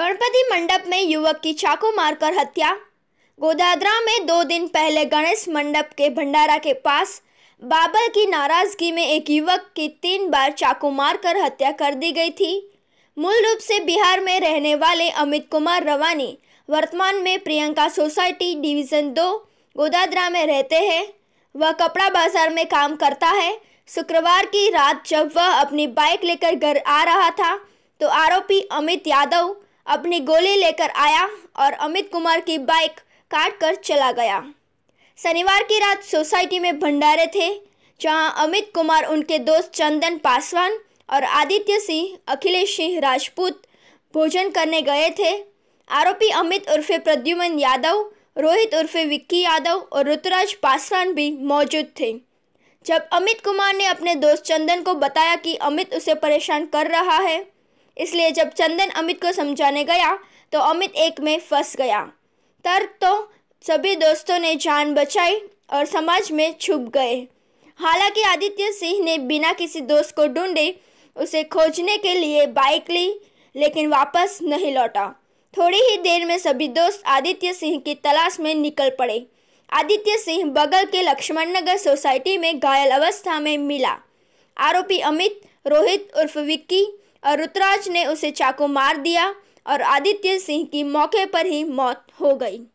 गणपति मंडप में युवक की चाकू मारकर हत्या गोदादरा में दो दिन पहले गणेश मंडप के भंडारा के पास बाबल की नाराजगी में एक युवक की तीन बार चाकू मारकर हत्या कर दी गई थी मूल रूप से बिहार में रहने वाले अमित कुमार रवानी वर्तमान में प्रियंका सोसाइटी डिवीज़न दो गोदादरा में रहते हैं वह कपड़ा बाजार में काम करता है शुक्रवार की रात जब वह अपनी बाइक लेकर घर आ रहा था तो आरोपी अमित यादव अपनी गोली लेकर आया और अमित कुमार की बाइक काट कर चला गया शनिवार की रात सोसाइटी में भंडारे थे जहां अमित कुमार उनके दोस्त चंदन पासवान और आदित्य सिंह अखिलेश सिंह राजपूत भोजन करने गए थे आरोपी अमित उर्फे प्रद्युमन यादव रोहित उर्फे विक्की यादव और ऋतुराज पासवान भी मौजूद थे जब अमित कुमार ने अपने दोस्त चंदन को बताया कि अमित उसे परेशान कर रहा है इसलिए जब चंदन अमित को समझाने गया तो अमित एक में फंस गया तर तो सभी दोस्तों ने जान बचाई और समाज में छुप गए हालांकि आदित्य सिंह ने बिना किसी दोस्त को ढूंढे उसे खोजने के लिए बाइक ली लेकिन वापस नहीं लौटा थोड़ी ही देर में सभी दोस्त आदित्य सिंह की तलाश में निकल पड़े आदित्य सिंह बगल के लक्ष्मण नगर सोसाइटी में घायल अवस्था में मिला आरोपी अमित रोहित उर्फ विक्की और रुतराज ने उसे चाकू मार दिया और आदित्य सिंह की मौके पर ही मौत हो गई